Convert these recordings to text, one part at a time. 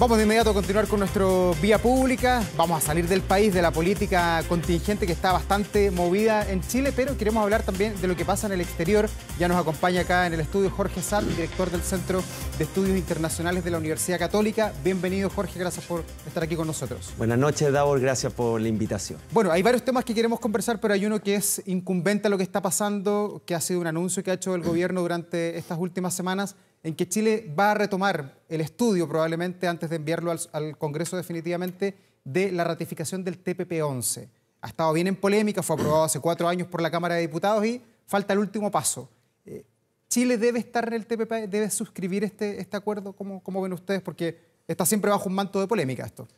Vamos de inmediato a continuar con nuestro vía pública. Vamos a salir del país, de la política contingente que está bastante movida en Chile, pero queremos hablar también de lo que pasa en el exterior. Ya nos acompaña acá en el estudio Jorge Sart, director del Centro de Estudios Internacionales de la Universidad Católica. Bienvenido, Jorge, gracias por estar aquí con nosotros. Buenas noches, Davor, gracias por la invitación. Bueno, hay varios temas que queremos conversar, pero hay uno que es incumbente a lo que está pasando, que ha sido un anuncio que ha hecho el gobierno durante estas últimas semanas en que Chile va a retomar el estudio, probablemente antes de enviarlo al, Congreso definitivamente, de la ratificación del TPP-11. Ha estado bien en polémica, fue aprobado hace cuatro años por la Cámara de Diputados y falta el último paso. Eh, ¿Chile debe estar en el TPP, debe suscribir este, este acuerdo? ¿Cómo, ¿Cómo, ven ustedes? Porque está siempre bajo un manto de polémica esto.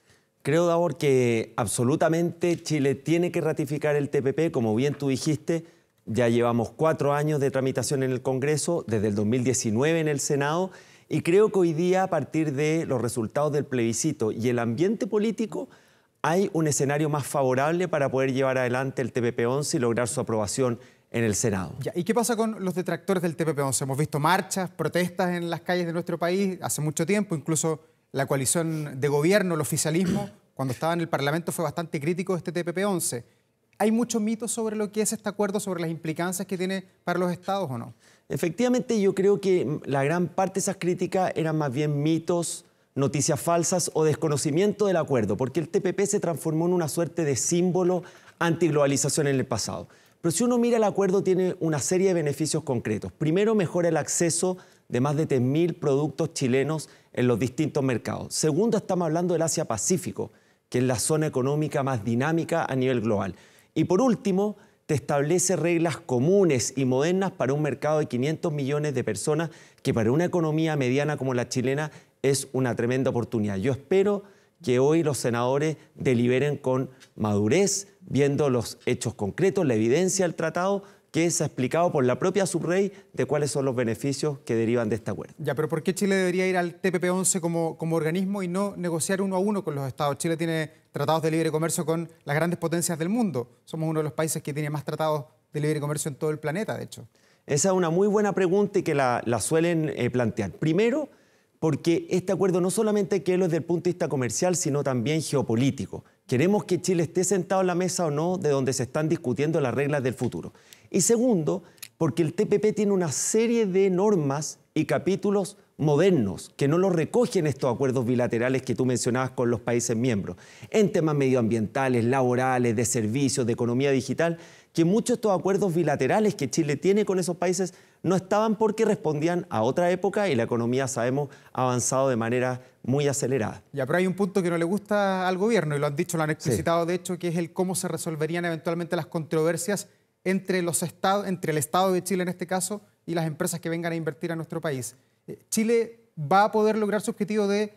Creo, Davor, que absolutamente Chile tiene que ratificar el TPP, como bien tú dijiste, ya llevamos cuatro años de tramitación en el Congreso, desde el 2019 en el Senado, y creo que hoy día, a partir de los resultados del plebiscito y el ambiente político, hay un escenario más favorable para poder llevar adelante el TPP-11 y lograr su aprobación en el Senado. ¿Y qué pasa con los detractores del TPP-11? Hemos visto marchas, protestas en las calles de nuestro país hace mucho tiempo, incluso la coalición de gobierno, el oficialismo, cuando estaba en el Parlamento fue bastante crítico de este TPP-11. ¿Hay muchos mitos sobre lo que es este acuerdo, sobre las implicancias que tiene para los estados o no? Efectivamente, yo creo que la gran parte de esas críticas eran más bien mitos, noticias falsas o desconocimiento del acuerdo, porque el TPP se transformó en una suerte de símbolo antiglobalización en el pasado. Pero si uno mira el acuerdo, tiene una serie de beneficios concretos. Primero, mejora el acceso de más de 3.000 productos chilenos en los distintos mercados. Segundo, estamos hablando del Asia-Pacífico, que es la zona económica más dinámica a nivel global. Y por último, te establece reglas comunes y modernas para un mercado de 500 millones de personas que para una economía mediana como la chilena es una tremenda oportunidad. Yo espero que hoy los senadores deliberen con madurez, viendo los hechos concretos, la evidencia del tratado, que se ha explicado por la propia subrey de cuáles son los beneficios que derivan de este acuerdo. Ya, pero ¿por qué Chile debería ir al TPP-11 como, como organismo y no negociar uno a uno con los estados? Chile tiene tratados de libre comercio con las grandes potencias del mundo. Somos uno de los países que tiene más tratados de libre comercio en todo el planeta, de hecho. Esa es una muy buena pregunta y que la, la suelen eh, plantear. Primero, porque este acuerdo no solamente es que desde el punto de vista comercial, sino también geopolítico. Queremos que Chile esté sentado en la mesa o no de donde se están discutiendo las reglas del futuro. Y segundo, porque el TPP tiene una serie de normas y capítulos modernos que no los recogen estos acuerdos bilaterales que tú mencionabas con los países miembros, en temas medioambientales, laborales, de servicios, de economía digital, que muchos de estos acuerdos bilaterales que Chile tiene con esos países no estaban porque respondían a otra época y la economía, sabemos, ha avanzado de manera muy acelerada. Ya, pero hay un punto que no le gusta al gobierno y lo han dicho, lo han explicitado de hecho, que es el cómo se resolverían eventualmente las controversias entre, los estados, entre el Estado de Chile en este caso y las empresas que vengan a invertir a nuestro país. Eh, Chile va a poder lograr su objetivo de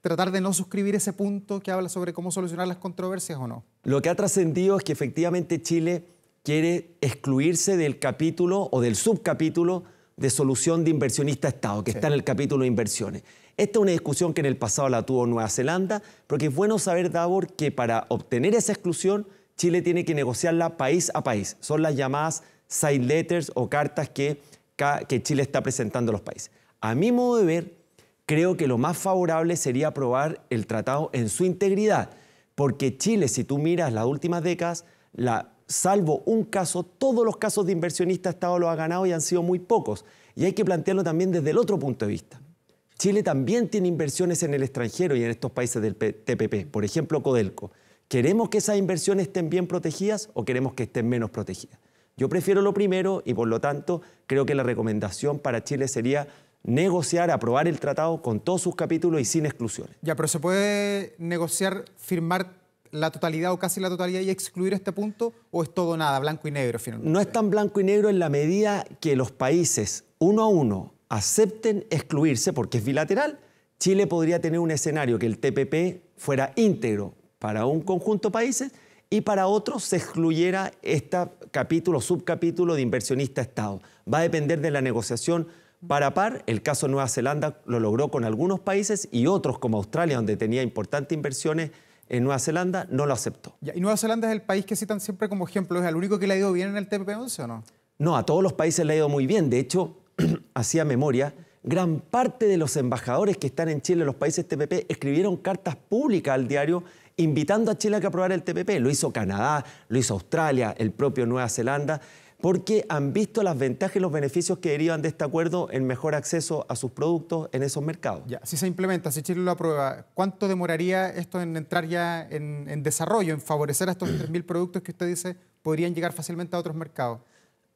tratar de no suscribir ese punto que habla sobre cómo solucionar las controversias o no. Lo que ha trascendido es que efectivamente Chile quiere excluirse del capítulo o del subcapítulo de solución de inversionista-Estado, que está en el capítulo de inversiones. Esta es una discusión que en el pasado la tuvo Nueva Zelanda, porque es bueno saber, Davor, que para obtener esa exclusión, Chile tiene que negociarla país a país. Son las llamadas side letters o cartas que, que Chile está presentando a los países. A mi modo de ver, creo que lo más favorable sería aprobar el tratado en su integridad, porque Chile, si tú miras las últimas décadas, la salvo un caso, todos los casos de inversionista Estado lo ha ganado y han sido muy pocos. Y hay que plantearlo también desde el otro punto de vista. Chile también tiene inversiones en el extranjero y en estos países del TPP, por ejemplo Codelco. ¿Queremos que esas inversiones estén bien protegidas o queremos que estén menos protegidas? Yo prefiero lo primero y por lo tanto creo que la recomendación para Chile sería negociar, aprobar el tratado con todos sus capítulos y sin exclusiones. Ya, pero se puede negociar, firmar la totalidad o casi la totalidad y excluir este punto o es todo nada, blanco y negro finalmente? No es tan blanco y negro en la medida que los países uno a uno acepten excluirse porque es bilateral. Chile podría tener un escenario que el TPP fuera íntegro para un conjunto de países y para otros se excluyera este capítulo, subcapítulo de inversionista-Estado. Va a depender de la negociación para par. El caso de Nueva Zelanda lo logró con algunos países y otros como Australia, donde tenía importantes inversiones, en Nueva Zelanda no lo aceptó. ¿Y Nueva Zelanda es el país que citan siempre como ejemplo? ¿Es el único que le ha ido bien en el TPP-11 o no? No, a todos los países le ha ido muy bien. De hecho, hacía memoria, gran parte de los embajadores que están en Chile, los países TPP, escribieron cartas públicas al diario invitando a Chile a que aprobara el TPP. Lo hizo Canadá, lo hizo Australia, el propio Nueva Zelanda porque han visto las ventajas y los beneficios que derivan de este acuerdo en mejor acceso a sus productos en esos mercados. si se implementa, si Chile lo aprueba, ¿cuánto demoraría esto en entrar ya en, en desarrollo, en favorecer a estos 3.000 productos que usted dice podrían llegar fácilmente a otros mercados?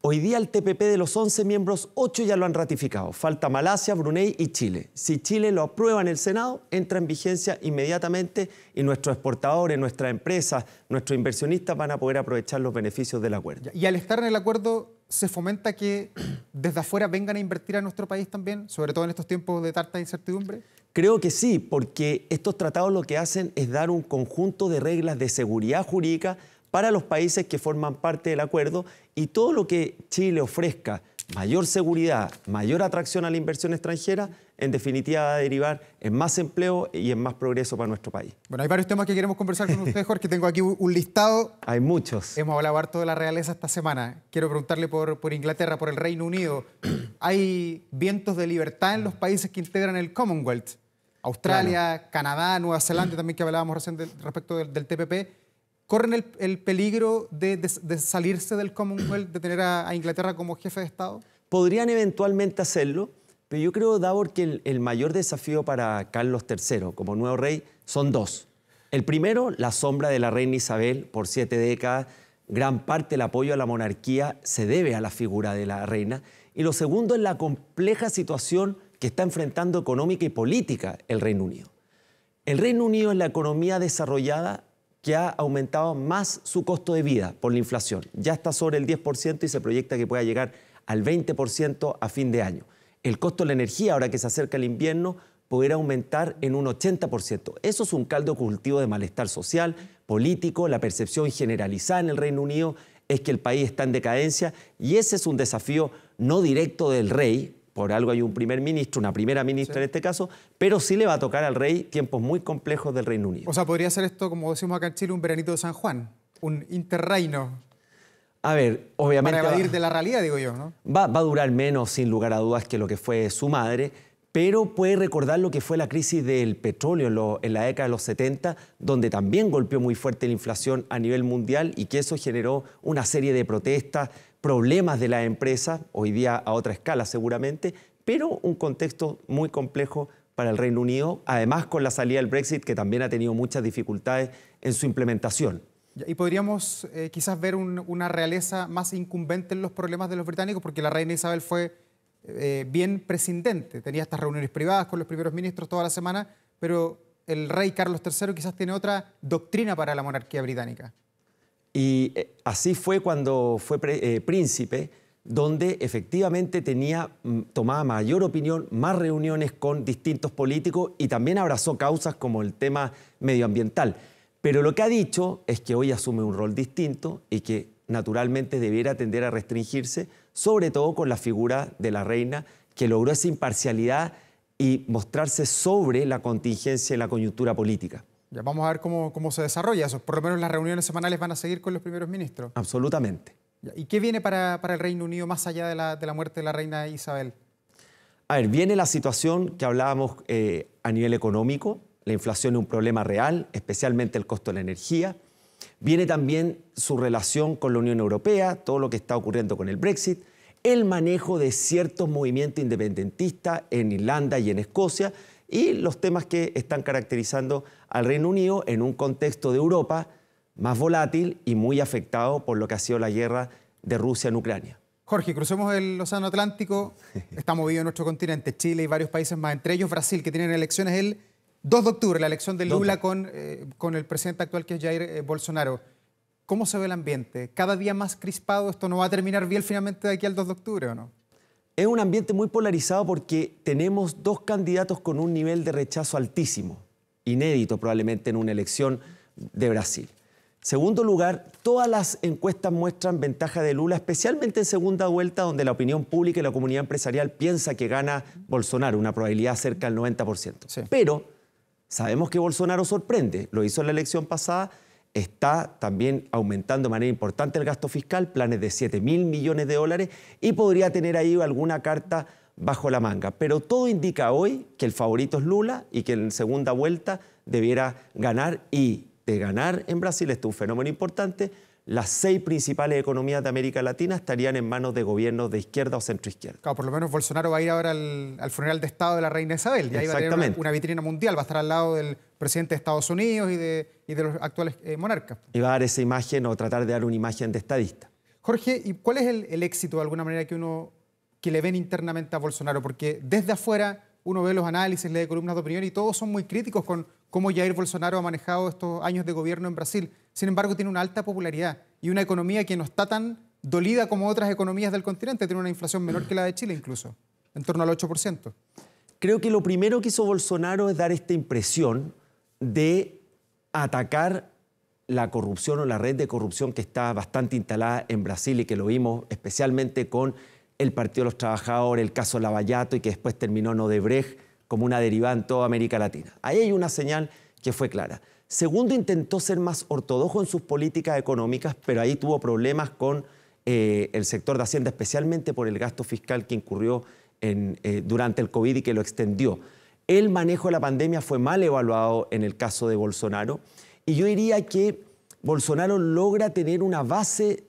Hoy día el TPP de los 11 miembros, 8 ya lo han ratificado. Falta Malasia, Brunei y Chile. Si Chile lo aprueba en el Senado, entra en vigencia inmediatamente y nuestros exportadores, nuestras empresas, nuestros inversionistas van a poder aprovechar los beneficios del acuerdo. Y al estar en el acuerdo, ¿se fomenta que desde afuera vengan a invertir a nuestro país también, sobre todo en estos tiempos de tarta de incertidumbre? Creo que sí, porque estos tratados lo que hacen es dar un conjunto de reglas de seguridad jurídica para los países que forman parte del acuerdo y todo lo que Chile ofrezca mayor seguridad, mayor atracción a la inversión extranjera, en definitiva va a derivar en más empleo y en más progreso para nuestro país. Bueno, hay varios temas que queremos conversar con usted, Jorge. Tengo aquí un listado. Hay muchos. Hemos hablado harto de la realeza esta semana. Quiero preguntarle por, Inglaterra, por el Reino Unido. ¿Hay vientos de libertad en los países que integran el Commonwealth? Australia, Canadá, Nueva Zelanda, también que hablábamos recién respecto del TPP corren el, peligro de, salirse del Commonwealth, de tener a, Inglaterra como jefe de Estado? Podrían eventualmente hacerlo, pero yo creo, Davor, que el, el mayor desafío para Carlos III como nuevo rey son dos. El primero, la sombra de la reina Isabel por siete décadas. Gran parte del apoyo a la monarquía se debe a la figura de la reina. Y lo segundo es la compleja situación que está enfrentando económica y política el Reino Unido. El Reino Unido es la economía desarrollada que ha aumentado más su costo de vida por la inflación. Ya está sobre el 10% y se proyecta que pueda llegar al 20% a fin de año. El costo de la energía, ahora que se acerca el invierno, podría aumentar en un 80%. Eso es un caldo cultivo de malestar social, político, la percepción generalizada en el Reino Unido es que el país está en decadencia y ese es un desafío no directo del rey, por algo hay un primer ministro, una primera ministra en este caso, pero sí le va a tocar al rey tiempos muy complejos del Reino Unido. O sea, podría ser esto, como decimos acá en Chile, un veranito de San Juan, un interreino. A ver, obviamente... Para evadir de la realidad, digo yo, ¿no? Va, va a durar menos, sin lugar a dudas, que lo que fue su madre, pero puede recordar lo que fue la crisis del petróleo en, la década de los 70, donde también golpeó muy fuerte la inflación a nivel mundial y que eso generó una serie de protestas, problemas de la empresa, hoy día a otra escala seguramente, pero un contexto muy complejo para el Reino Unido, además con la salida del Brexit, que también ha tenido muchas dificultades en su implementación. Y podríamos eh, quizás ver una realeza más incumbente en los problemas de los británicos, porque la reina Isabel fue eh, bien prescindente. Tenía estas reuniones privadas con los primeros ministros toda la semana, pero el rey Carlos III quizás tiene otra doctrina para la monarquía británica. Y eh, así fue cuando fue eh, príncipe, donde efectivamente tenía, mm, tomaba mayor opinión, más reuniones con distintos políticos y también abrazó causas como el tema medioambiental. Pero lo que ha dicho es que hoy asume un rol distinto y que naturalmente debiera tender a restringirse, sobre todo con la figura de la reina, que logró esa imparcialidad y mostrarse sobre la contingencia y la coyuntura política. Ya vamos a ver cómo, se desarrolla eso. Por lo menos las reuniones semanales van a seguir con los primeros ministros. Absolutamente. ¿Y qué viene para, el Reino Unido más allá de la, muerte de la reina Isabel? A ver, viene la situación que hablábamos eh, a nivel económico. La inflación es un problema real, especialmente el costo de la energía. Viene también su relación con la Unión Europea, todo lo que está ocurriendo con el Brexit, el manejo de ciertos movimientos independentistas en Irlanda y en Escocia y los temas que están caracterizando al Reino Unido en un contexto de Europa más volátil y muy afectado por lo que ha sido la guerra de Rusia en Ucrania. Jorge, crucemos el Océano Atlántico, está movido en nuestro continente, Chile y varios países más, entre ellos Brasil, que tienen elecciones el 2 de octubre, la elección de Lula con, eh, con el presidente actual que es Jair eh, Bolsonaro. ¿Cómo se ve el ambiente? ¿Cada día más crispado? ¿Esto no va a terminar bien finalmente de aquí al 2 de octubre o no? Es un ambiente muy polarizado porque tenemos dos candidatos con un nivel de rechazo altísimo, inédito probablemente en una elección de Brasil. Segundo lugar, todas las encuestas muestran ventaja de Lula, especialmente en segunda vuelta, donde la opinión pública y la comunidad empresarial piensa que gana Bolsonaro, una probabilidad cerca del 90%. Pero Sabemos que Bolsonaro sorprende, lo hizo en la elección pasada, está también aumentando de manera importante el gasto fiscal, planes de 7 mil millones de dólares y podría tener ahí alguna carta bajo la manga. Pero todo indica hoy que el favorito es Lula y que en segunda vuelta debiera ganar y de ganar en Brasil, esto es un fenómeno importante, las seis principales economías de América Latina estarían en manos de gobiernos de izquierda o centroizquierda. Claro, por lo menos Bolsonaro va a ir ahora al, al funeral de Estado de la reina Isabel, ya va a tener una, vitrina mundial, va a estar al lado del presidente de Estados Unidos y de, los actuales eh, monarcas. Y va a dar esa imagen o tratar de dar una imagen de estadista. Jorge, ¿y cuál es el, éxito de alguna manera que uno que le ven internamente a Bolsonaro? Porque desde afuera uno ve los análisis, lee columnas de opinión y todos son muy críticos con cómo Jair Bolsonaro ha manejado estos años de gobierno en Brasil sin embargo tiene una alta popularidad y una economía que no está tan dolida como otras economías del continente, tiene una inflación menor que la de Chile incluso, en torno al 8%. Creo que lo primero que hizo Bolsonaro es dar esta impresión de atacar la corrupción o la red de corrupción que está bastante instalada en Brasil y que lo vimos especialmente con el Partido de los Trabajadores, el caso Lavallato y que después terminó en Odebrecht como una derivada en toda América Latina. Ahí hay una señal que fue clara. Segundo, intentó ser más ortodoxo en sus políticas económicas, pero ahí tuvo problemas con eh, el sector de Hacienda, especialmente por el gasto fiscal que incurrió eh, durante el COVID y que lo extendió. El manejo de la pandemia fue mal evaluado en el caso de Bolsonaro y yo diría que Bolsonaro logra tener una base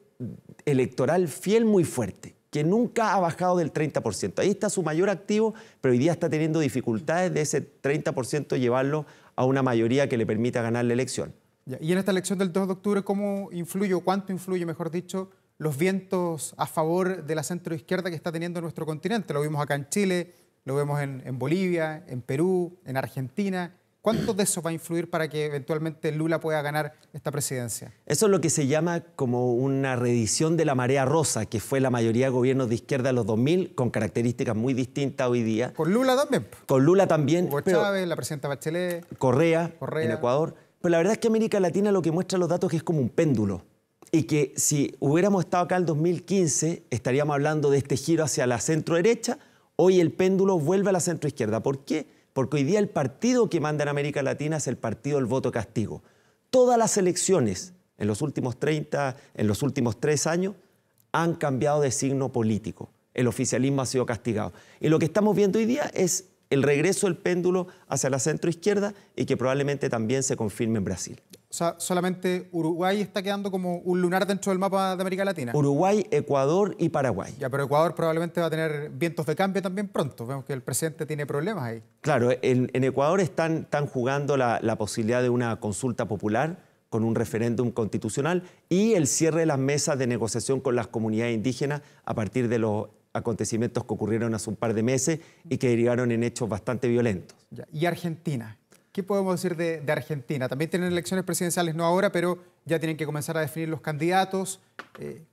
electoral fiel muy fuerte, que nunca ha bajado del 30%. Ahí está su mayor activo, pero hoy día está teniendo dificultades de ese 30% llevarlo a una mayoría que le permita ganar la elección. Y en esta elección del 2 de octubre, ¿cómo influye o cuánto influye, mejor dicho, los vientos a favor de la centroizquierda que está teniendo nuestro continente? Lo vimos acá en Chile, lo vemos en, en Bolivia, en Perú, en Argentina. ¿Cuánto de eso va a influir para que eventualmente Lula pueda ganar esta presidencia? Eso es lo que se llama como una reedición de la marea rosa, que fue la mayoría de gobiernos de izquierda en los 2000, con características muy distintas hoy día. ¿Con Lula también? Con Lula también. Hugo Chávez, la presidenta Bachelet. Correa, Correa, en Ecuador. Pero la verdad es que América Latina lo que muestra los datos es que es como un péndulo. Y que si hubiéramos estado acá en el 2015, estaríamos hablando de este giro hacia la centro derecha. Hoy el péndulo vuelve a la centro izquierda. ¿Por qué? porque hoy día el partido que manda en América Latina es el partido del voto castigo. Todas las elecciones en los últimos 30, en los últimos tres años, han cambiado de signo político. El oficialismo ha sido castigado. Y lo que estamos viendo hoy día es el regreso del péndulo hacia la centro izquierda y que probablemente también se confirme en Brasil. O sea, solamente Uruguay está quedando como un lunar dentro del mapa de América Latina. Uruguay, Ecuador y Paraguay. Ya, pero Ecuador probablemente va a tener vientos de cambio también pronto. Vemos que el presidente tiene problemas ahí. Claro, en, Ecuador están, jugando la, posibilidad de una consulta popular con un referéndum constitucional y el cierre de las mesas de negociación con las comunidades indígenas a partir de los acontecimientos que ocurrieron hace un par de meses y que derivaron en hechos bastante violentos. y Argentina, ¿Qué podemos decir de, Argentina? También tienen elecciones presidenciales, no ahora, pero ya tienen que comenzar a definir los candidatos. Eh,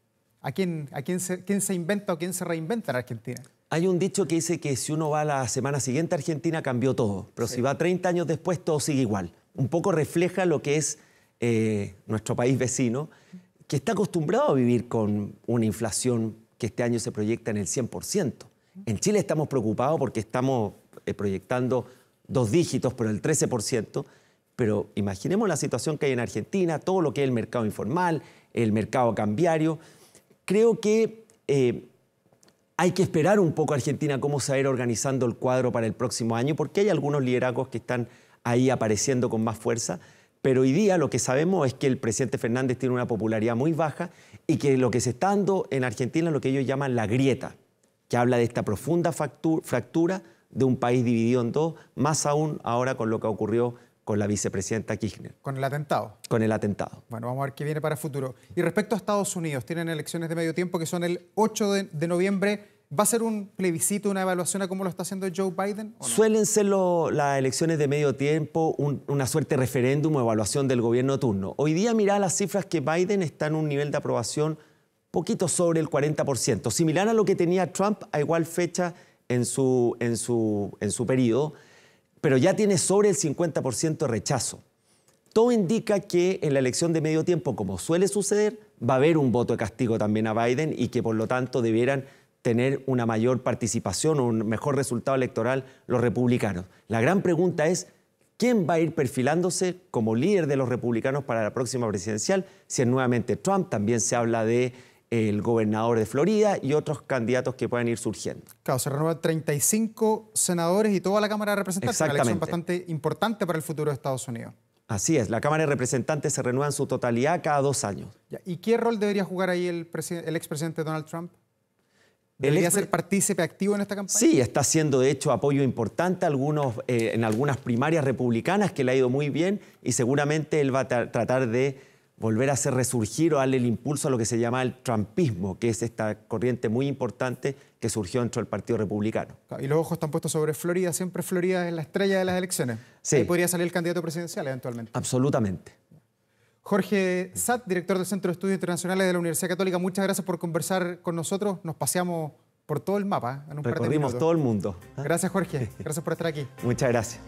¿A, quién, se, inventa o quién se reinventa en Argentina? Hay un dicho que dice que si uno va la semana siguiente a Argentina cambió todo, pero si va 30 años después todo sigue igual. Un poco refleja lo que es eh, nuestro país vecino, que está acostumbrado a vivir con una inflación que este año se proyecta en el 100%. En Chile estamos preocupados porque estamos eh, proyectando dos dígitos, pero el 13%. Pero imaginemos la situación que hay en Argentina, todo lo que es el mercado informal, el mercado cambiario. Creo que eh, hay que esperar un poco Argentina cómo se va a ir organizando el cuadro para el próximo año, porque hay algunos liderazgos que están ahí apareciendo con más fuerza. Pero hoy día lo que sabemos es que el presidente Fernández tiene una popularidad muy baja y que lo que se está dando en Argentina es lo que ellos llaman la grieta, que habla de esta profunda fractura de un país dividido en dos, más aún ahora con lo que ocurrió con la vicepresidenta Kirchner. Con el atentado. Con el atentado. Bueno, vamos a ver qué viene para el futuro. Y respecto a Estados Unidos, tienen elecciones de medio tiempo que son el 8 de, noviembre. ¿Va a ser un plebiscito, una evaluación a cómo lo está haciendo Joe Biden? Suelen ser las elecciones de medio tiempo una suerte referéndum o evaluación del gobierno turno. Hoy día mirá las cifras que Biden está en un nivel de aprobación poquito sobre el 40%, similar a lo que tenía Trump a igual fecha en su, en su, en su periodo, pero ya tiene sobre el 50% rechazo. Todo indica que en la elección de medio tiempo, como suele suceder, va a haber un voto de castigo también a Biden y que por lo tanto debieran tener una mayor participación o un mejor resultado electoral los republicanos. La gran pregunta es, ¿quién va a ir perfilándose como líder de los republicanos para la próxima presidencial? Si es nuevamente Trump, también se habla de el gobernador de Florida y otros candidatos que puedan ir surgiendo. Claro, se renuevan 35 senadores y toda la Cámara de Representantes, una elección bastante importante para el futuro de Estados Unidos. Así es, la Cámara de Representantes se renueva en su totalidad cada dos años. ¿Y qué rol debería jugar ahí el, el expresidente Donald Trump? ¿Debería ser partícipe activo en esta campaña? Sí, está haciendo de hecho apoyo importante eh, en algunas primarias republicanas que le ha ido muy bien y seguramente él va a tratar de volver a hacer resurgir o darle el impulso a lo que se llama el trumpismo, que es esta corriente muy importante que surgió dentro del Partido Republicano. Y los ojos están puestos sobre Florida, siempre Florida es la estrella de las elecciones. Sí. Ahí podría salir el candidato presidencial eventualmente. Absolutamente. Jorge Sat, director del Centro de Estudios Internacionales de la Universidad Católica, muchas gracias por conversar con nosotros. Nos paseamos por todo el mapa en un par de todo el mundo. Gracias, Jorge. Gracias por estar aquí. muchas gracias.